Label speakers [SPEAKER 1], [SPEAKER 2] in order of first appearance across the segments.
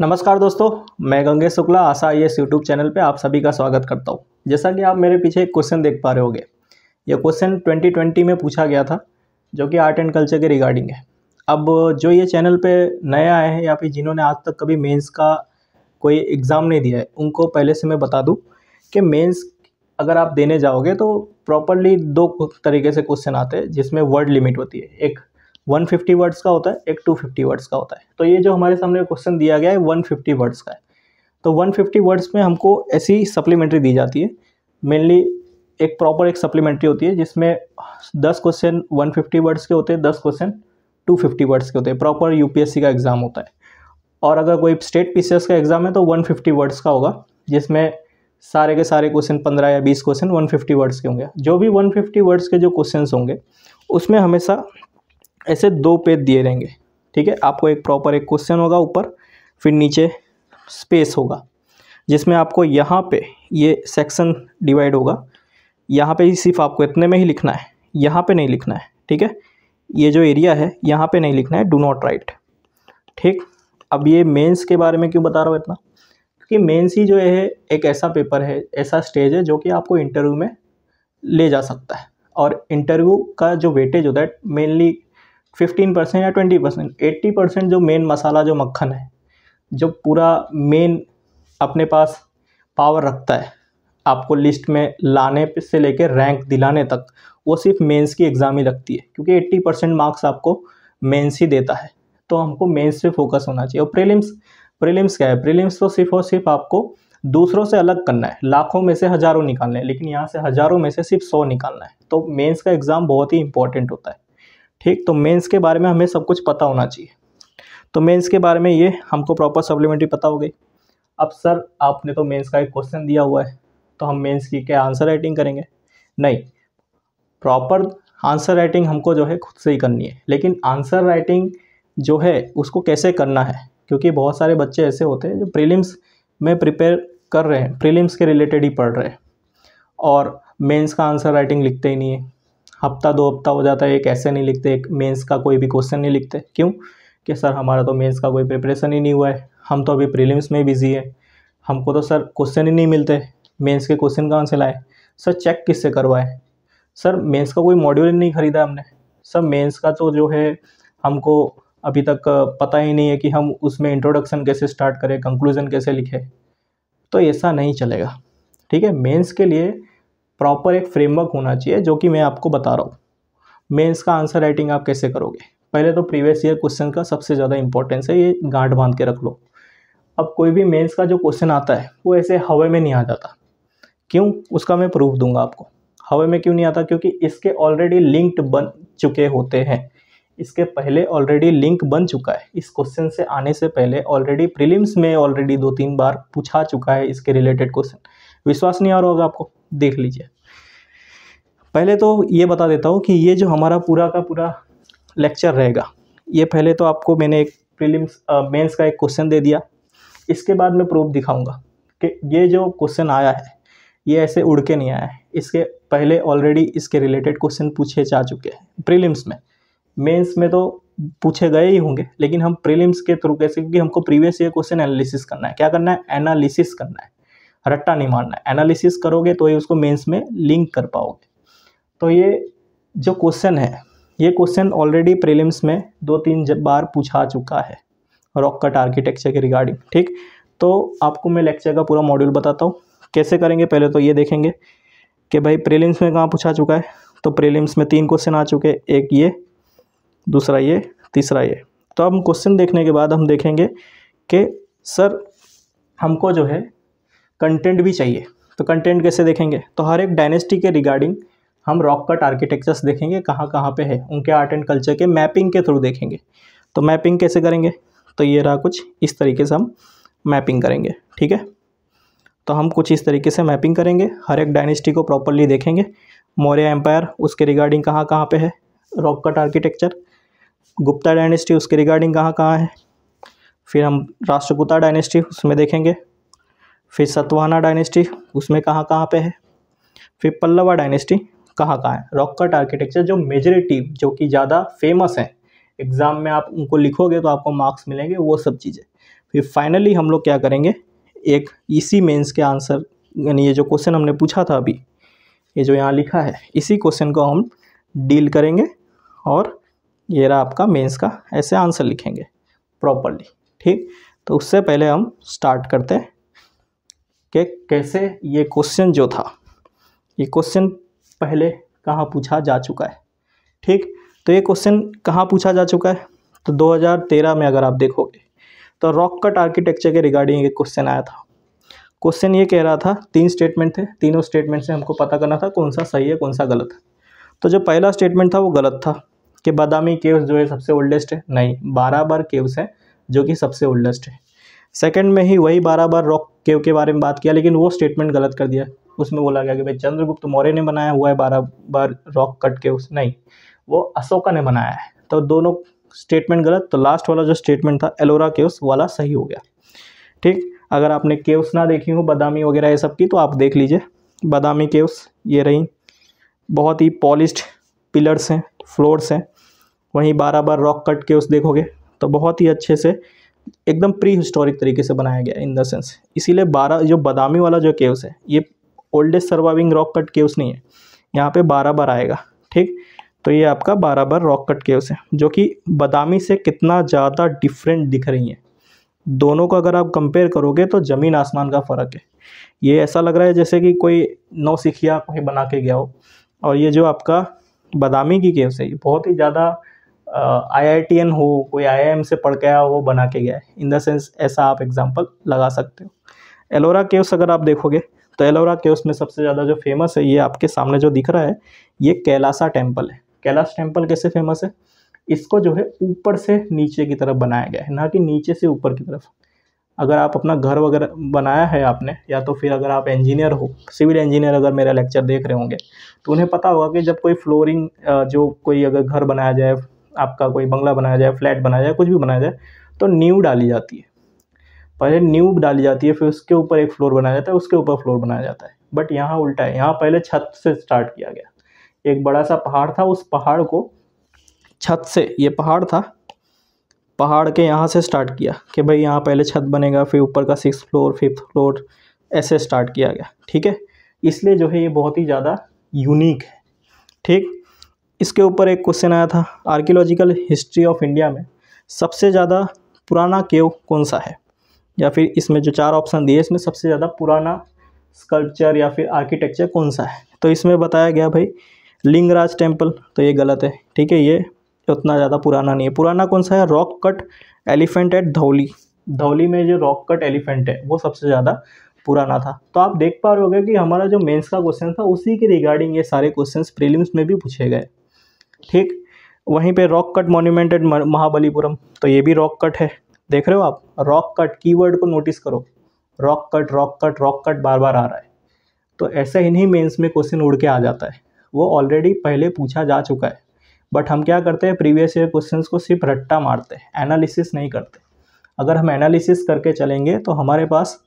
[SPEAKER 1] नमस्कार दोस्तों मैं Gange Shukla Asha I S YouTube channel पे आप सभी का स्वागत करता हूँ जैसा कि आप मेरे पीछे एक क्वेश्चन देख पा रहे गए ये क्वेश्चन 2020 में पूछा गया था जो कि आर्ट एंड कल्चर के रिगार्डिंग है अब जो ये चैनल पे नए आए हैं या फिर जिन्होंने आज तक कभी मेंस का कोई एग्ज़ाम नहीं दिया है उनको पहले से मैं बता दूँ कि मेन्स अगर आप देने जाओगे तो प्रॉपरली दो तरीके से क्वेश्चन आते हैं जिसमें वर्ड लिमिट होती है एक 150 वर्ड्स का होता है एक 250 वर्ड्स का होता है तो ये जो हमारे सामने क्वेश्चन दिया गया है 150 वर्ड्स का है तो 150 वर्ड्स में हमको ऐसी सप्लीमेंट्री दी जाती है मेनली एक प्रॉपर एक सप्लीमेंट्री होती है जिसमें 10 क्वेश्चन 150 वर्ड्स के होते हैं 10 क्वेश्चन 250 वर्ड्स के होते हैं प्रॉपर सी का एग्ज़ाम होता है और अगर कोई स्टेट एस का एग्ज़ाम है तो फिफ्टी वर्ड्स का होगा जिसमें सारे के सारे क्वेश्चन पंद्रह या बीस क्वेश्चन फिफ्टी वर्ड्स के होंगे जो भी फिफ्टी वर्ड्स के जो क्वेश्चन होंगे उसमें हमेशा ऐसे दो पेज दिए रहेंगे ठीक है आपको एक प्रॉपर एक क्वेश्चन होगा ऊपर फिर नीचे स्पेस होगा जिसमें आपको यहाँ पे ये सेक्शन डिवाइड होगा यहाँ पे ही सिर्फ आपको इतने में ही लिखना है यहाँ पे नहीं लिखना है ठीक है ये जो एरिया है यहाँ पे नहीं लिखना है डू नॉट राइट ठीक अब ये मेंस के बारे में क्यों बता रहा हूँ इतना क्योंकि मेंस ही जो है एक ऐसा पेपर है ऐसा स्टेज है जो कि आपको इंटरव्यू में ले जा सकता है और इंटरव्यू का जो वेटेज होता है मेनली फिफ्टीन परसेंट या ट्वेंटी परसेंट एट्टी परसेंट जो मेन मसाला जो मक्खन है जो पूरा मेन अपने पास पावर रखता है आपको लिस्ट में लाने से लेकर रैंक दिलाने तक वो सिर्फ मेंस की एग्ज़ाम ही रखती है क्योंकि एट्टी परसेंट मार्क्स आपको मेंस ही देता है तो हमको मेंस पे फोकस होना चाहिए और प्रीलिम्स प्रीलिम्स क्या है प्रीलिम्स तो सिर्फ और सिर्फ आपको दूसरों से अलग करना है लाखों में से हज़ारों निकालना है लेकिन यहाँ से हज़ारों में से सिर्फ सौ निकालना है तो मेंस का एग्ज़ाम बहुत ही इंपॉर्टेंट होता है ठीक तो मेंस के बारे में हमें सब कुछ पता होना चाहिए तो मेंस के बारे में ये हमको प्रॉपर सप्लीमेंट्री पता हो गई अब सर आपने तो मेंस का एक क्वेश्चन दिया हुआ है तो हम मेंस की क्या आंसर राइटिंग करेंगे नहीं प्रॉपर आंसर राइटिंग हमको जो है खुद से ही करनी है लेकिन आंसर राइटिंग जो है उसको कैसे करना है क्योंकि बहुत सारे बच्चे ऐसे होते हैं जो प्रीलिम्स में प्रिपेयर कर रहे हैं प्रीलिम्स के रिलेटेड ही पढ़ रहे हैं और मेंस का आंसर राइटिंग लिखते ही नहीं है हफ्ता दो हफ्ता हो जाता है एक ऐसे नहीं लिखते एक मेंस का कोई भी क्वेश्चन नहीं लिखते क्यों कि सर हमारा तो मेंस का कोई प्रिपरेशन ही नहीं हुआ है हम तो अभी प्रीलिम्स में बिज़ी है हमको तो सर क्वेश्चन ही नहीं मिलते मेंस के क्वेश्चन कहाँ से लाए सर चेक किससे करवाए सर मेंस का कोई मॉड्यूल ही नहीं खरीदा हमने सर मेन्स का तो जो है हमको अभी तक पता ही नहीं है कि हम उसमें इंट्रोडक्शन कैसे स्टार्ट करें कंक्लूज़न कैसे लिखें तो ऐसा नहीं चलेगा ठीक है मेन्स के लिए प्रॉपर एक फ्रेमवर्क होना चाहिए जो कि मैं आपको बता रहा हूँ मेंस का आंसर राइटिंग आप कैसे करोगे पहले तो प्रीवियस ईयर क्वेश्चन का सबसे ज़्यादा इंपॉर्टेंस है ये गांठ बांध के रख लो अब कोई भी मेंस का जो क्वेश्चन आता है वो ऐसे हवे में नहीं आ जाता क्यों उसका मैं प्रूफ दूंगा आपको हवे में क्यों नहीं आता क्योंकि इसके ऑलरेडी लिंक्ड बन चुके होते हैं इसके पहले ऑलरेडी लिंक बन चुका है इस क्वेश्चन से आने से पहले ऑलरेडी प्रीलिम्स में ऑलरेडी दो तीन बार पूछा चुका है इसके रिलेटेड क्वेश्चन विश्वास नहीं आ रहा होगा आपको देख लीजिए पहले तो ये बता देता हूँ कि ये जो हमारा पूरा का पूरा लेक्चर रहेगा ये पहले तो आपको मैंने एक प्रीलिम्स मेंस का एक क्वेश्चन दे दिया इसके बाद मैं प्रूफ दिखाऊंगा कि ये जो क्वेश्चन आया है ये ऐसे उड़ के नहीं आया है इसके पहले ऑलरेडी इसके रिलेटेड क्वेश्चन पूछे जा चुके हैं प्रीलिम्स में मेंस में तो पूछे गए ही होंगे लेकिन हम प्रीलिम्स के थ्रू कैसे क्योंकि हमको प्रीवियस ईयर क्वेश्चन एनालिसिस करना है क्या करना है एनालिसिस करना है रट्टा नहीं मारना एनालिसिस करोगे तो ये उसको मेंस में लिंक कर पाओगे तो ये जो क्वेश्चन है ये क्वेश्चन ऑलरेडी प्रीलिम्स में दो तीन बार पूछा चुका है रॉक कट आर्किटेक्चर के रिगार्डिंग ठीक तो आपको मैं लेक्चर का पूरा मॉड्यूल बताता हूँ कैसे करेंगे पहले तो ये देखेंगे कि भाई प्रीलिम्स में कहाँ पूछा चुका है तो प्रीलिम्स में तीन क्वेश्चन आ चुके एक ये दूसरा ये तीसरा ये तो अब क्वेश्चन देखने के बाद हम देखेंगे कि सर हमको जो है कंटेंट भी चाहिए तो कंटेंट कैसे देखेंगे तो हर एक डायनेस्टी के रिगार्डिंग हम रॉक कट आर्किटेक्चर्स देखेंगे कहाँ कहाँ पे है उनके आर्ट एंड कल्चर के मैपिंग के थ्रू देखेंगे तो मैपिंग कैसे करेंगे तो ये रहा कुछ इस तरीके से हम मैपिंग करेंगे ठीक है तो हम कुछ इस तरीके से मैपिंग करेंगे हर एक डायनेस्टी को प्रॉपरली देखेंगे मौर्य एम्पायर उसके रिगार्डिंग कहाँ कहाँ पर है rock cut architecture Gupta dynasty उसके रिगार्डिंग कहाँ कहाँ है फिर हम राष्ट्रकुता डायनेस्टी उसमें देखेंगे फिर सतवाहना डायनेस्टी उसमें कहाँ कहाँ पे है फिर पल्लवा डायनेस्टी कहाँ कहाँ है रॉक कट आर्किटेक्चर जो मेजोरिटी जो कि ज़्यादा फेमस हैं एग्ज़ाम में आप उनको लिखोगे तो आपको मार्क्स मिलेंगे वो सब चीज़ें फिर फाइनली हम लोग क्या करेंगे एक इसी मेंस के आंसर यानी ये जो क्वेश्चन हमने पूछा था अभी ये जो यहाँ लिखा है इसी क्वेश्चन को हम डील करेंगे और ये रहा आपका मेंस का ऐसे आंसर लिखेंगे प्रॉपरली ठीक तो उससे पहले हम स्टार्ट करते हैं कि कैसे ये क्वेश्चन जो था ये क्वेश्चन पहले कहाँ पूछा जा चुका है ठीक तो ये क्वेश्चन कहाँ पूछा जा चुका है तो 2013 में अगर आप देखोगे तो रॉक कट आर्किटेक्चर के रिगार्डिंग एक क्वेश्चन आया था क्वेश्चन ये कह रहा था तीन स्टेटमेंट थे तीनों स्टेटमेंट से हमको पता करना था कौन सा सही है कौन सा गलत है तो जो पहला स्टेटमेंट था वो गलत था कि बादामी केव्स जो है सबसे ओल्डेस्ट है नहीं बार केव्स हैं जो कि सबसे ओल्डेस्ट है सेकंड में ही वही बारह बार रॉक केव के बारे में बात किया लेकिन वो स्टेटमेंट गलत कर दिया उसमें बोला गया कि भाई चंद्रगुप्त मौर्य ने बनाया हुआ है बारह बार रॉक कट के उस नहीं वो अशोका ने बनाया है तो दोनों स्टेटमेंट गलत तो लास्ट वाला जो स्टेटमेंट था एलोरा केव्स वाला सही हो गया ठीक अगर आपने केव्स ना देखी हो बादामी वगैरह ये सब की तो आप देख लीजिए बादामी केव्स ये रही बहुत ही पॉलिश्ड पिलर्स हैं फ्लोर्स हैं वहीं बारह बार रॉक कट उस देखोगे तो बहुत ही अच्छे से एकदम प्री हिस्टोरिक तरीके से बनाया गया इन द सेंस इसीलिए बारह जो बादामी वाला जो केव्स है ये oldest surviving rock cut caves नहीं है यहाँ पे बारह बार आएगा ठीक तो ये आपका बारह बार रॉक कट केव्स है जो कि बादामी से कितना ज़्यादा डिफरेंट दिख रही हैं दोनों का अगर आप कंपेयर करोगे तो ज़मीन आसमान का फ़र्क है ये ऐसा लग रहा है जैसे कि कोई नौ सिखिया कोई बना के गया हो और ये जो आपका बादामी की केव्स है ये बहुत ही ज़्यादा आई हो कोई आई से पढ़ के आया हो बना के गया है इन द सेंस ऐसा आप एग्जाम्पल लगा सकते हो एलोरा केव्स अगर आप देखोगे तो एलोरा केव्स में सबसे ज़्यादा जो फेमस है ये आपके सामने जो दिख रहा है ये कैलासा टेम्पल है कैलाश टेम्पल कैसे फेमस है इसको जो है ऊपर से नीचे की तरफ बनाया गया है ना कि नीचे से ऊपर की तरफ अगर आप अपना घर वगैरह बनाया है आपने या तो फिर अगर आप इंजीनियर हो सिविल इंजीनियर अगर मेरा लेक्चर देख रहे होंगे तो उन्हें पता होगा कि जब कोई फ्लोरिंग जो कोई अगर घर बनाया जाए आपका कोई बंगला बनाया जाए फ्लैट बनाया जाए कुछ भी बनाया जाए तो न्यू डाली जाती है पहले न्यू डाली जाती है फिर उसके ऊपर एक फ्लोर बनाया जाता है उसके ऊपर फ्लोर बनाया जाता है बट यहाँ उल्टा है यहाँ पहले छत से स्टार्ट किया गया एक बड़ा सा पहाड़ था उस पहाड़ को छत से ये पहाड़ था पहाड़ के यहाँ से स्टार्ट किया कि भाई यहाँ पहले छत बनेगा फिर ऊपर का सिक्स फ्लोर फिफ्थ फ्लोर ऐसे स्टार्ट किया गया ठीक है इसलिए जो है ये बहुत ही ज़्यादा यूनिक है ठीक इसके ऊपर एक क्वेश्चन आया था आर्कियोलॉजिकल हिस्ट्री ऑफ इंडिया में सबसे ज़्यादा पुराना केव कौन सा है या फिर इसमें जो चार ऑप्शन दिए इसमें सबसे ज़्यादा पुराना स्कल्पचर या फिर आर्किटेक्चर कौन सा है तो इसमें बताया गया भाई लिंगराज टेम्पल तो ये गलत है ठीक है ये उतना ज़्यादा पुराना नहीं है पुराना कौन सा है rock cut elephant at Dhauli Dhauli में जो रॉक कट एलिफेंट है वो सबसे ज़्यादा पुराना था तो आप देख पा रहे हो कि हमारा जो मेंस का क्वेश्चन था उसी के रिगार्डिंग ये सारे क्वेश्चंस प्रीलिम्स में भी पूछे गए ठीक वहीं पे रॉक कट मोन्यूमेंट महाबलीपुरम तो ये भी रॉक कट है देख रहे हो आप रॉक कट कीवर्ड को नोटिस करो rock cut rock cut rock cut बार बार आ रहा है तो ऐसे इन्हीं मेंस में क्वेश्चन उड़ के आ जाता है वो ऑलरेडी पहले पूछा जा चुका है बट हम क्या करते हैं प्रीवियस ईयर क्वेश्चन को सिर्फ रट्टा मारते हैं एनालिसिस नहीं करते अगर हम एनालिसिस करके चलेंगे तो हमारे पास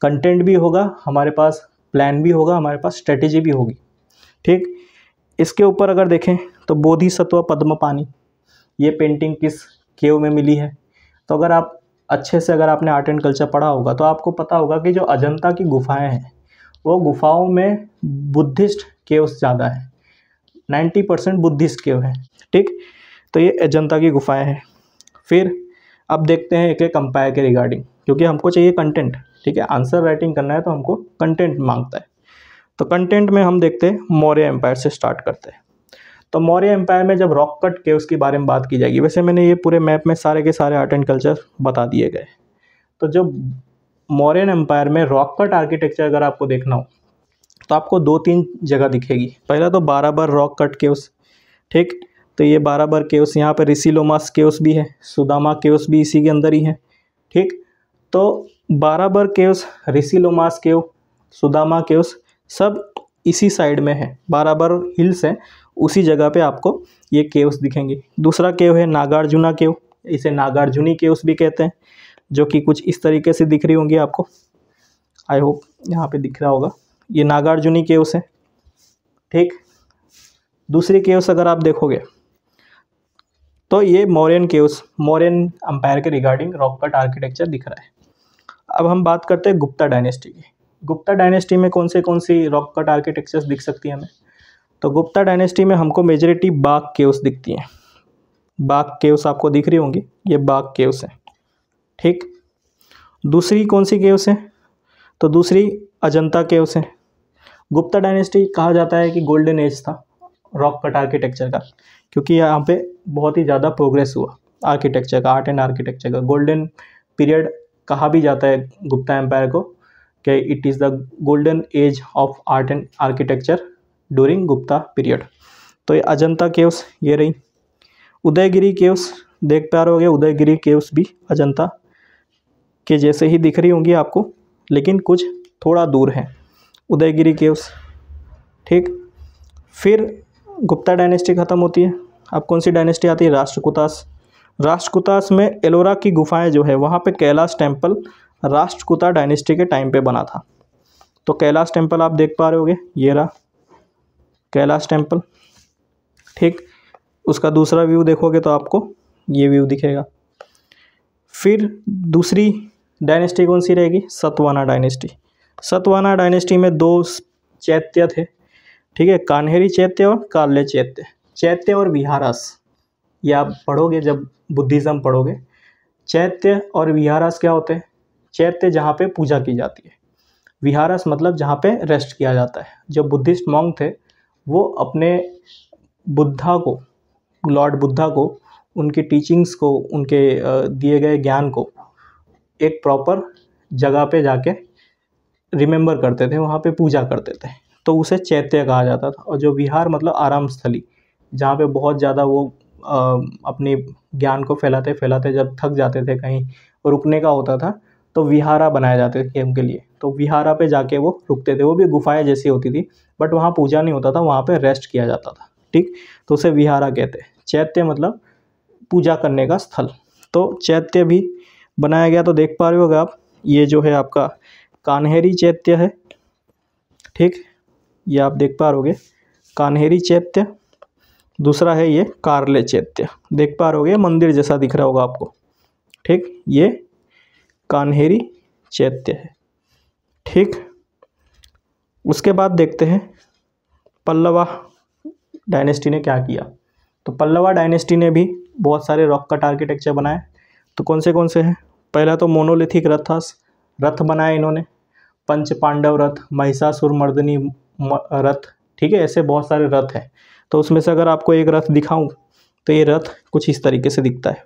[SPEAKER 1] कंटेंट भी होगा हमारे पास प्लान भी होगा हमारे पास स्ट्रेटेजी भी होगी ठीक इसके ऊपर अगर देखें तो बोधिसत्व पद्म पानी ये पेंटिंग किस केव में मिली है तो अगर आप अच्छे से अगर आपने आर्ट एंड कल्चर पढ़ा होगा तो आपको पता होगा कि जो अजंता की गुफाएं हैं वो गुफाओं में बुद्धिस्ट केव्स ज़्यादा है नाइन्टी परसेंट बुद्धिस्ट केव हैं ठीक तो ये अजंता की गुफाएं हैं फिर अब देखते हैं एक एक कंपायर के रिगार्डिंग क्योंकि हमको चाहिए कंटेंट ठीक है आंसर राइटिंग करना है तो हमको कंटेंट मांगता है तो कंटेंट में हम देखते हैं मौर्य एम्पायर से स्टार्ट करते हैं तो मौर्य एम्पायर में जब रॉक कट के उसके बारे में बात की जाएगी वैसे मैंने ये पूरे मैप में सारे के सारे आर्ट एंड कल्चर बता दिए गए तो जब मौर्यन एम्पायर में रॉक कट आर्किटेक्चर अगर आपको देखना हो तो आपको दो तीन जगह दिखेगी पहला तो बारह बार रॉक कट केव्स ठीक तो ये बारह बार केव्स यहाँ पर रिसिलोमास केव्स भी है सुदामा केव्स भी इसी के अंदर ही है ठीक तो बारह बार caves Rishi Lomas cave Sudama caves सब इसी साइड में है बारह बार हिल्स हैं उसी जगह पे आपको ये केव्स दिखेंगे दूसरा केव है नागार्जुना केव इसे नागार्जुनी केव्स भी कहते हैं जो कि कुछ इस तरीके से दिख रही होंगी आपको आई होप यहाँ पे दिख रहा होगा ये नागार्जुनी केव्स है ठीक दूसरी केव्स अगर आप देखोगे तो ये मौरियन केव्स मौरियन अम्पायर के रिगार्डिंग रॉक कट आर्किटेक्चर दिख रहा है अब हम बात करते हैं गुप्ता डायनेस्टी की गुप्ता डायनेस्टी में कौन से कौन सी रॉक कट आर्किटेक्चर्स दिख सकती है हमें तो गुप्ता डायनेस्टी में हमको मेजोरिटी बाघ केव्स दिखती हैं बाघ केव्स आपको दिख रही होंगी ये बाघ केव्स हैं ठीक दूसरी कौन सी केव्स हैं तो दूसरी अजंता केव्स हैं गुप्ता डायनेस्टी कहा जाता है कि गोल्डन एज था रॉक कट आर्किटेक्चर का क्योंकि यहाँ पे बहुत ही ज़्यादा प्रोग्रेस हुआ आर्किटेक्चर का आर्ट एंड आर्किटेक्चर का गोल्डन पीरियड कहा भी जाता है गुप्ता एम्पायर को कि it is the golden age of art and architecture during Gupta period तो ये अजंता केव्स ये रही उदयगिरी केव्स देख पा रहे होगे उदयगिरी केव्स भी अजंता के जैसे ही दिख रही होंगी आपको लेकिन कुछ थोड़ा दूर है उदयगिरी केव्स ठीक फिर गुप्ता डायनेस्टी ख़त्म होती है अब कौन सी डायनेस्टी आती है राष्ट्रकुतास राष्ट्रकुतास में एलोरा की गुफाएं जो है वहाँ पे कैलाश टेम्पल राष्ट्रकुता डायनेस्टी के टाइम पे बना था तो कैलाश टेम्पल आप देख पा रहे होगे ये रहा कैलाश टेम्पल ठीक उसका दूसरा व्यू देखोगे तो आपको ये व्यू दिखेगा फिर दूसरी डायनेस्टी कौन सी रहेगी सतवाना डायनेस्टी सतवाना डायनेस्टी में दो चैत्य थे ठीक है कान्हेरी चैत्य और काले चैत्य चैत्य और विहारास ये आप पढ़ोगे जब बुद्धिज़्म पढ़ोगे चैत्य और विहारास क्या होते हैं चैत्य जहाँ पे पूजा की जाती है विहारस मतलब जहाँ पे रेस्ट किया जाता है जब बुद्धिस्ट मॉन्ग थे वो अपने बुद्धा को लॉर्ड बुद्धा को उनके टीचिंग्स को उनके दिए गए ज्ञान को एक प्रॉपर जगह पे जाके रिमेंबर करते थे वहाँ पे पूजा करते थे तो उसे चैत्य कहा जाता था और जो विहार मतलब आराम स्थली जहाँ पे बहुत ज़्यादा वो अपने ज्ञान को फैलाते फैलाते जब थक जाते थे कहीं रुकने का होता था तो विहारा बनाए जाते थे उनके लिए तो विहारा पे जाके वो रुकते थे वो भी गुफाएं जैसी होती थी बट वहाँ पूजा नहीं होता था वहाँ पे रेस्ट किया जाता था ठीक तो उसे विहारा कहते हैं चैत्य मतलब पूजा करने का स्थल तो चैत्य भी बनाया गया तो देख पा रहे होगा आप ये जो है आपका कान्हेरी चैत्य है ठीक ये आप देख पा रहे कान्हेरी चैत्य दूसरा है ये कार्ले चैत्य देख पा रहे मंदिर जैसा दिख रहा होगा आपको ठीक ये कान्हेरी चैत्य है ठीक उसके बाद देखते हैं पल्लवा डायनेस्टी ने क्या किया तो पल्लवा डायनेस्टी ने भी बहुत सारे रॉक कट आर्किटेक्चर बनाए तो कौन से कौन से हैं पहला तो मोनोलिथिक था रथ बनाए इन्होंने पंच पांडव रथ महिषासुर मर्दनी रथ ठीक है ऐसे बहुत सारे रथ हैं तो उसमें से अगर आपको एक रथ दिखाऊं तो ये रथ कुछ इस तरीके से दिखता है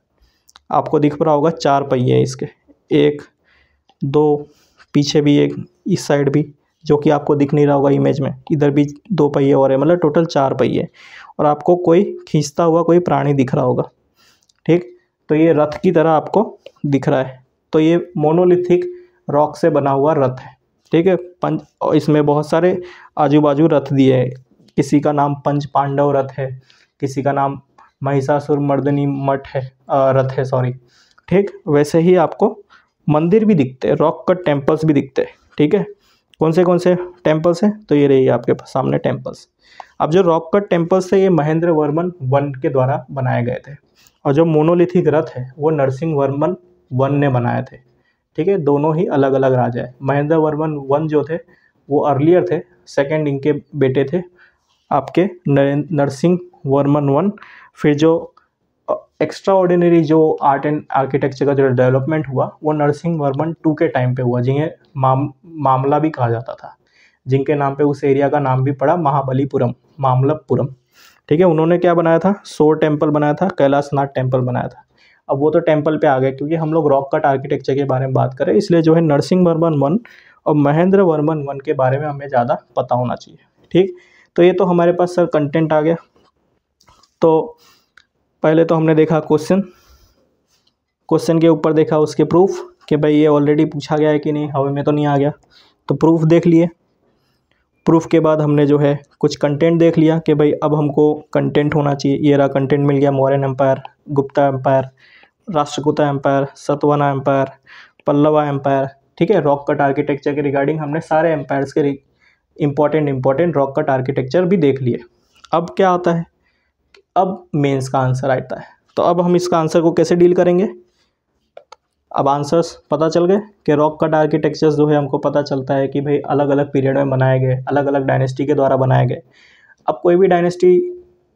[SPEAKER 1] आपको दिख रहा होगा चार पहिए हैं इसके एक दो पीछे भी एक इस साइड भी जो कि आपको दिख नहीं रहा होगा इमेज में इधर भी दो पहिए और है मतलब टोटल चार पहिए और आपको कोई खींचता हुआ कोई प्राणी दिख रहा होगा ठीक तो ये रथ की तरह आपको दिख रहा है तो ये मोनोलिथिक रॉक से बना हुआ रथ है ठीक है पंच और इसमें बहुत सारे आजू बाजू रथ दिए हैं किसी का नाम पंच पांडव रथ है किसी का नाम महिषासुर मर्दनी मठ है रथ है सॉरी ठीक वैसे ही आपको मंदिर भी दिखते हैं रॉक कट टेम्पल्स भी दिखते हैं ठीक है कौन से कौन से टेम्पल्स हैं तो ये रही आपके पास सामने टेम्पल्स अब जो रॉक कट टेम्पल्स थे ये महेंद्र वर्मन वन के द्वारा बनाए गए थे और जो मोनोलिथिक रथ है वो नरसिंह वर्मन वन ने बनाए थे ठीक है दोनों ही अलग अलग राजा है महेंद्र वर्मन वन जो थे वो अर्लियर थे सेकेंड इनके बेटे थे आपके नरसिंह वर्मन वन फिर जो एक्स्ट्रा ऑर्डिनरी जो आर्ट एंड आर्किटेक्चर का जो डेवलपमेंट हुआ वो नरसिंह वर्मन टू के टाइम पे हुआ जिन्हें माम, मामला भी कहा जाता था जिनके नाम पे उस एरिया का नाम भी पड़ा महाबलीपुरम मामलपुरम ठीक है उन्होंने क्या बनाया था सो टेम्पल बनाया था कैलाशनाथ टेम्पल बनाया था अब वो तो टेम्पल पर आ गए क्योंकि हम लोग रॉक कट आर्किटेक्चर के बारे में बात करें इसलिए जो है नरसिंह वर्मन वन और महेंद्र वर्मन वन के बारे में हमें ज़्यादा पता होना चाहिए ठीक तो ये तो हमारे पास सर कंटेंट आ गया तो पहले तो हमने देखा क्वेश्चन क्वेश्चन के ऊपर देखा उसके प्रूफ कि भाई ये ऑलरेडी पूछा गया है कि नहीं हवा में तो नहीं आ गया तो प्रूफ देख लिए प्रूफ के बाद हमने जो है कुछ कंटेंट देख लिया कि भाई अब हमको कंटेंट होना चाहिए ये रहा कंटेंट मिल गया Mauryan empire Gupta empire Rashtrakuta empire Satavahana empire Pallava empire ठीक है रॉक कट आर्किटेक्चर के रिगार्डिंग हमने सारे एम्पायर्स के important important rock cut architecture भी देख लिए अब क्या आता है अब मेंस का आंसर आता है तो अब हम इसका आंसर को कैसे डील करेंगे अब आंसर्स पता चल गए कि रॉक कट आर्किटेक्चर्स जो है हमको पता चलता है कि भाई अलग अलग पीरियड में बनाए गए अलग अलग डायनेस्टी के द्वारा बनाए गए अब कोई भी डायनेस्टी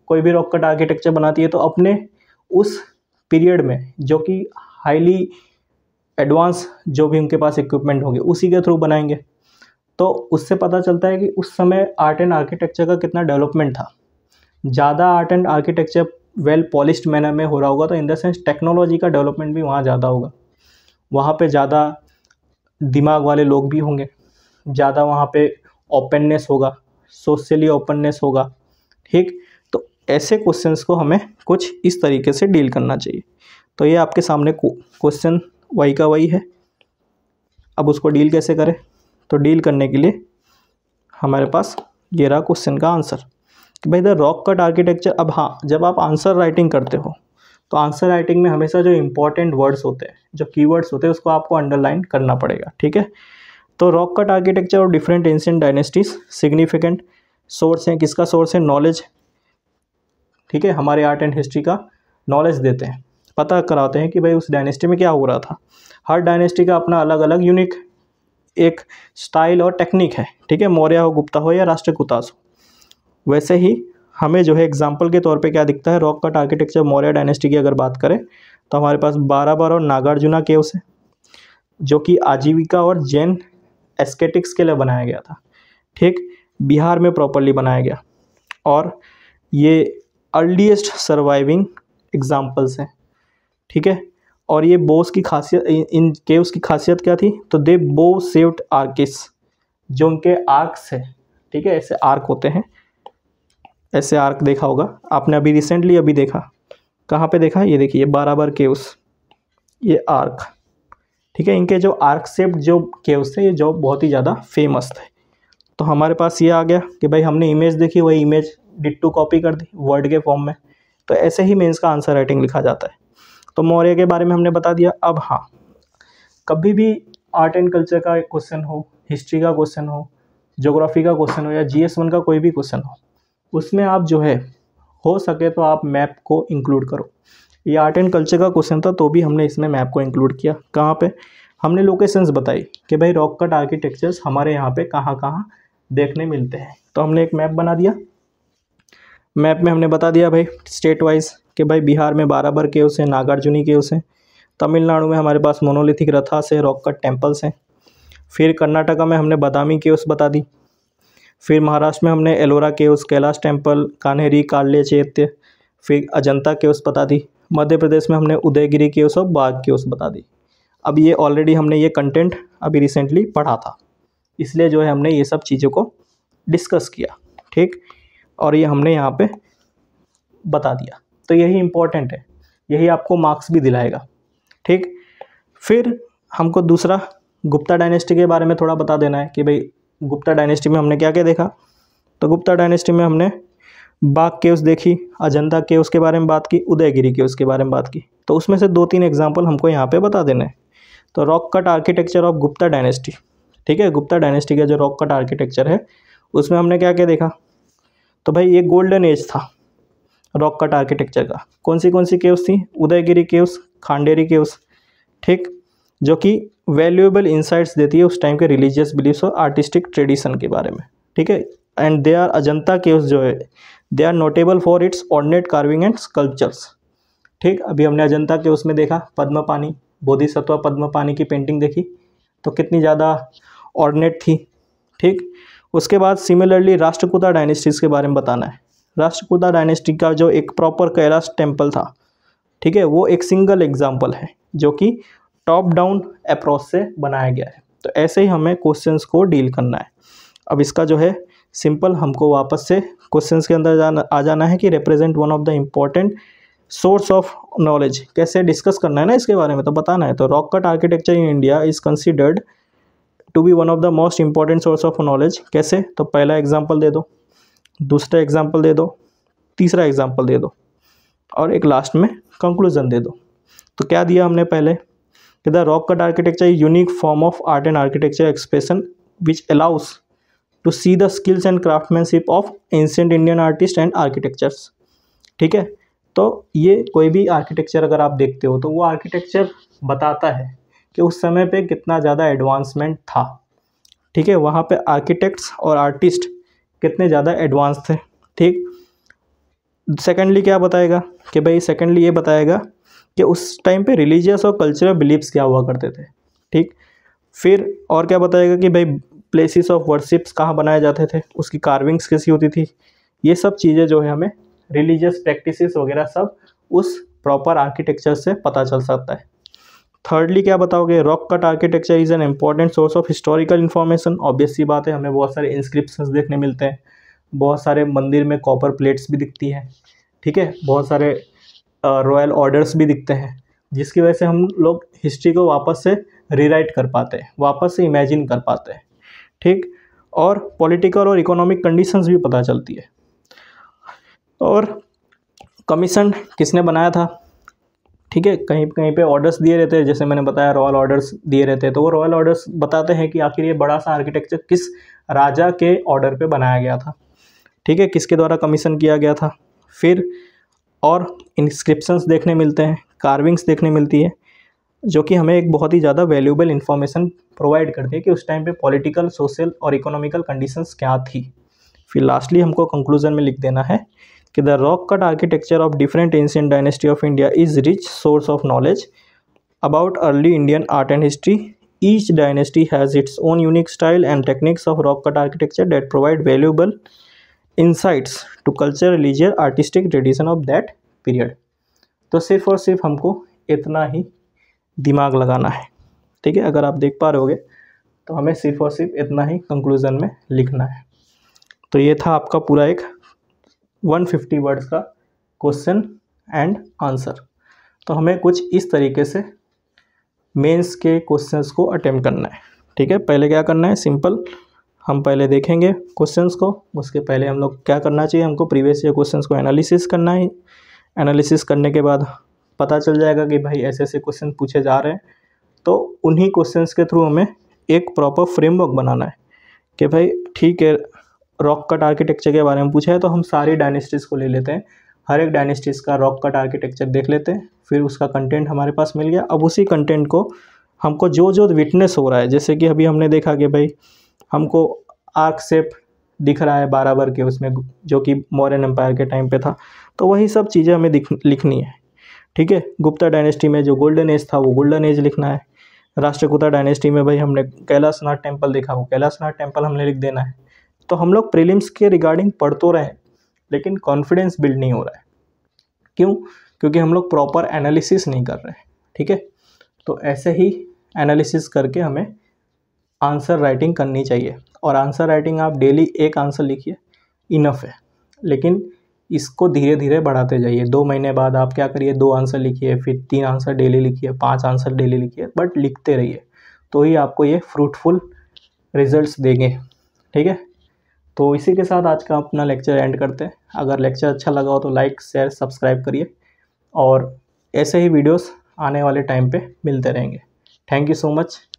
[SPEAKER 1] कोई भी रॉक कट आर्किटेक्चर बनाती है तो अपने उस पीरियड में जो कि हाईली एडवांस जो भी उनके पास इक्विपमेंट होंगे उसी के थ्रू बनाएंगे तो उससे पता चलता है कि उस समय आर्ट एंड आर्किटेक्चर का कितना डेवलपमेंट था ज़्यादा art and architecture well polished manner में हो रहा होगा तो इन द सेंस टेक्नोलॉजी का डेवलपमेंट भी वहाँ ज़्यादा होगा वहाँ पे ज़्यादा दिमाग वाले लोग भी होंगे ज़्यादा वहाँ पे ओपननेस होगा सोशली ओपननेस होगा ठीक तो ऐसे क्वेश्चंस को हमें कुछ इस तरीके से डील करना चाहिए तो ये आपके सामने क्वेश्चन वही का वही है अब उसको डील कैसे करें तो डील करने के लिए हमारे पास ये रहा क्वेश्चन का आंसर कि भाई द रॉक कट आर्किटेक्चर अब हाँ जब आप आंसर राइटिंग करते हो तो आंसर राइटिंग में हमेशा जो इंपॉर्टेंट वर्ड्स होते हैं जो कीवर्ड्स होते हैं उसको आपको अंडरलाइन करना पड़ेगा ठीक है तो रॉक कट आर्किटेक्चर और different ancient dynasties significant source हैं किसका सोर्स है नॉलेज ठीक है हमारे आर्ट एंड हिस्ट्री का नॉलेज देते हैं पता कराते हैं कि भाई उस डायनेस्टी में क्या हो रहा था हर डायनेस्टी का अपना अलग अलग यूनिक एक स्टाइल और टेक्निक है ठीक है मौर्य हो गुप्ता हो या राष्ट्रकुतास हो वैसे ही हमें जो है एग्जाम्पल के तौर पर क्या दिखता है rock cut architecture Maurya dynasty की अगर बात करें तो हमारे पास बारा बार और नागार्जुना केव्स है जो कि आजीविका और जैन एस्केटिक्स के लिए बनाया गया था ठीक बिहार में प्रॉपरली बनाया गया और ये अर्लीस्ट सर्वाइविंग एग्जाम्पल्स हैं ठीक है और ये बोस की खासियत इन केव्स की खासियत क्या थी तो दे बो सेव्ड आर्किस जो उनके आर्क्स है ठीक है ऐसे आर्क होते हैं ऐसे आर्क देखा होगा आपने अभी रिसेंटली अभी देखा कहाँ पे देखा ये देखिए बराबर केव्स ये आर्क ठीक है इनके जो आर्क सेप्ट जो केव्स थे ये जो बहुत ही ज़्यादा फेमस थे तो हमारे पास ये आ गया कि भाई हमने इमेज देखी वही इमेज डिट्टू कॉपी कर दी वर्ड के फॉर्म में तो ऐसे ही मेन्स का आंसर राइटिंग लिखा जाता है तो मौर्य के बारे में हमने बता दिया अब हाँ कभी भी आर्ट एंड कल्चर का क्वेश्चन हो हिस्ट्री का क्वेश्चन हो जोग्राफी का क्वेश्चन हो या जी एस वन का कोई भी क्वेश्चन हो उसमें आप जो है हो सके तो आप मैप को इंक्लूड करो ये आर्ट एंड कल्चर का क्वेश्चन था तो भी हमने इसमें मैप को इंक्लूड किया कहाँ पे हमने लोकेशंस बताई कि भाई रॉक कट आर्किटेक्चर्स हमारे यहाँ पे कहाँ कहाँ देखने मिलते हैं तो हमने एक मैप बना दिया मैप में हमने बता दिया भाई स्टेट वाइज कि भाई बिहार में बाराबर के उसे नागार्जुनी के उसे तमिलनाडु में हमारे पास मोनोलिथिक रथास है रॉक कट टेम्पल्स हैं फिर कर्नाटका में हमने बादामी केव्स बता दी फिर महाराष्ट्र में हमने एलोरा केव्स कैलाश टेम्पल कान्हेरी कार्ले चैत्य फिर अजंता केव्स बता दी मध्य प्रदेश में हमने उदयगिरी केव्स और बाघ केव्स बता दी अब ये ऑलरेडी हमने ये कंटेंट अभी रिसेंटली पढ़ा था इसलिए जो है हमने ये सब चीज़ों को डिस्कस किया ठीक और ये हमने यहाँ पे बता दिया तो यही इम्पोर्टेंट है यही आपको मार्क्स भी दिलाएगा ठीक फिर हमको दूसरा गुप्ता डायनेस्टी के बारे में थोड़ा बता देना है कि भाई गुप्ता डायनेस्टी में हमने क्या क्या देखा तो गुप्ता डायनेस्टी में हमने बाघ केव्स देखी अजंता केव्स के बारे में बात की उदयगिरी केव्स के बारे में बात की तो उसमें से दो तीन एग्जाम्पल हमको यहाँ पे बता देने हैं तो rock cut architecture of Gupta dynasty ठीक है गुप्ता डायनेस्टी का जो रॉक कट आर्किटेक्चर है उसमें हमने क्या क्या देखा तो भाई ये गोल्डन एज था रॉक कट आर्किटेक्चर का कौन सी कौन सी केव्स थी उदयगिरी केव्स खांडेरी केव्स ठीक जो कि वैल्यूएबल इंसाइट्स देती है उस टाइम के रिलीजियस बिलीफ्स और आर्टिस्टिक ट्रेडिशन के बारे में ठीक है and they are Ajanta caves जो है they are notable for its ordinate carving and sculptures ठीक अभी हमने अजंता के उसमें देखा पद्म पानी बोधिसत्व पद्म पानी की पेंटिंग देखी तो कितनी ज़्यादा ऑर्डिनेट थी ठीक उसके बाद सिमिलरली राष्ट्रकुदा डायनेस्टीज़ के बारे में बताना है राष्ट्रकुता डायनेस्टी का जो एक प्रॉपर कैलाश टेम्पल था ठीक है वो एक सिंगल एग्जाम्पल है जो कि टॉप डाउन अप्रोच से बनाया गया है तो ऐसे ही हमें क्वेश्चंस को डील करना है अब इसका जो है सिंपल हमको वापस से क्वेश्चंस के अंदर जाना आ जाना है कि represent one of the important source of knowledge कैसे डिस्कस करना है ना इसके बारे में तो बताना है तो rock cut architecture in India is considered to be one of the most important source of knowledge कैसे तो पहला एग्जाम्पल दे दो दूसरा एग्जाम्पल दे दो तीसरा एग्जाम्पल दे दो और एक लास्ट में कंक्लूज़न दे दो तो क्या दिया हमने पहले कि the rock cut architecture unique form of art and architecture expression which allows to see the skills and craftsmanship of ancient Indian artist and architectures ठीक है तो ये कोई भी आर्किटेक्चर अगर आप देखते हो तो वो आर्किटेक्चर बताता है कि उस समय पे कितना ज़्यादा एडवांसमेंट था ठीक है वहाँ पे आर्किटेक्ट्स और आर्टिस्ट कितने ज़्यादा एडवांस थे ठीक सेकेंडली क्या बताएगा कि भाई सेकेंडली ये बताएगा कि उस टाइम पे रिलीजियस और कल्चरल बिलीव्स क्या हुआ करते थे ठीक फिर और क्या बताएगा कि भाई प्लेसेस ऑफ वर्शिप्स कहाँ बनाए जाते थे उसकी कार्विंग्स कैसी होती थी ये सब चीज़ें जो है हमें रिलीजियस प्रैक्टिसेस वगैरह सब उस प्रॉपर आर्किटेक्चर से पता चल सकता है थर्डली क्या बताओगे rock cut architecture is an important source of historical information obviously बात है हमें बहुत सारे इंस्क्रिप्शंस देखने मिलते हैं बहुत सारे मंदिर में कॉपर प्लेट्स भी दिखती हैं ठीक है बहुत सारे रॉयल ऑर्डर्स भी दिखते हैं जिसकी वजह से हम लोग हिस्ट्री को वापस से रीराइट कर पाते हैं वापस से इमेजिन कर पाते हैं ठीक और पॉलिटिकल और इकोनॉमिक कंडीशंस भी पता चलती है और कमीशन किसने बनाया था ठीक है कहीं कहीं पे ऑर्डर्स दिए रहते हैं जैसे मैंने बताया रॉयल ऑर्डर्स दिए रहते हैं तो वो रॉयल ऑर्डर्स बताते हैं कि आखिर ये बड़ा सा आर्किटेक्चर किस राजा के ऑर्डर पे बनाया गया था ठीक है किसके द्वारा कमीशन किया गया था फिर और इंस्क्रिप्शंस देखने मिलते हैं कार्विंग्स देखने मिलती है जो कि हमें एक बहुत ही ज़्यादा वैल्यूबल इन्फॉर्मेशन प्रोवाइड करती है कि उस टाइम पे पॉलिटिकल सोशल और इकोनॉमिकल कंडीशंस क्या थी फिर लास्टली हमको कंक्लूजन में लिख देना है कि the rock cut architecture of different ancient dynasty of India is rich source of knowledge about early Indian art and history each dynasty has its own unique style and techniques of rock cut architecture that provide valuable insights to culture religious artistic tradition of that period तो सिर्फ और सिर्फ हमको इतना ही दिमाग लगाना है ठीक है अगर आप देख पा रहे होगे तो हमें सिर्फ और सिर्फ इतना ही कंक्लूज़न में लिखना है तो ये था आपका पूरा एक 150 वर्ड्स का क्वेश्चन एंड आंसर तो हमें कुछ इस तरीके से मेंस के क्वेश्चंस को अटेम्प्ट करना है ठीक है पहले क्या करना है सिंपल हम पहले देखेंगे क्वेश्चंस को उसके पहले हम लोग क्या करना चाहिए हमको प्रीवियस ईयर क्वेश्चंस को एनालिसिस करना है एनालिसिस करने के बाद पता चल जाएगा कि भाई ऐसे ऐसे क्वेश्चन पूछे जा रहे हैं तो उन्हीं क्वेश्चंस के थ्रू हमें एक प्रॉपर फ्रेमवर्क बनाना है कि भाई ठीक है रॉक कट आर्किटेक्चर के बारे में पूछा है तो हम सारी डायनेस्टीज़ को ले लेते हैं हर एक डायनेस्टीज़ का रॉक कट आर्किटेक्चर देख लेते हैं फिर उसका कंटेंट हमारे पास मिल गया अब उसी कंटेंट को हमको जो जो विटनेस हो रहा है जैसे कि अभी हमने देखा कि भाई हमको आर्क सेप दिख रहा है बराबर के उसमें जो कि मॉरन एम्पायर के टाइम पे था तो वही सब चीज़ें हमें दिख लिखनी है ठीक है गुप्ता डायनेस्टी में जो गोल्डन एज था वो गोल्डन एज लिखना है राष्ट्रकुता डायनेस्टी में भाई हमने कैलाशनाथ टेम्पल देखा वो कैलाशनाथ टेम्पल हमने लिख देना है तो हम लोग प्रिलिम्स के रिगार्डिंग पढ़ तो रहे लेकिन कॉन्फिडेंस बिल्ड नहीं हो रहा है क्यों क्योंकि हम लोग प्रॉपर एनालिसिस नहीं कर रहे ठीक है तो ऐसे ही एनालिसिस करके हमें आंसर राइटिंग करनी चाहिए और आंसर राइटिंग आप डेली एक आंसर लिखिए इनफ है लेकिन इसको धीरे धीरे बढ़ाते जाइए दो महीने बाद आप क्या करिए दो आंसर लिखिए फिर तीन आंसर डेली लिखिए पांच आंसर डेली लिखिए बट लिखते रहिए तो ही आपको ये फ्रूटफुल रिजल्ट्स देंगे ठीक है तो इसी के साथ आज का अपना लेक्चर एंड करते हैं अगर लेक्चर अच्छा लगा हो तो लाइक शेयर सब्सक्राइब करिए और ऐसे ही वीडियोज़ आने वाले टाइम पर मिलते रहेंगे थैंक यू सो मच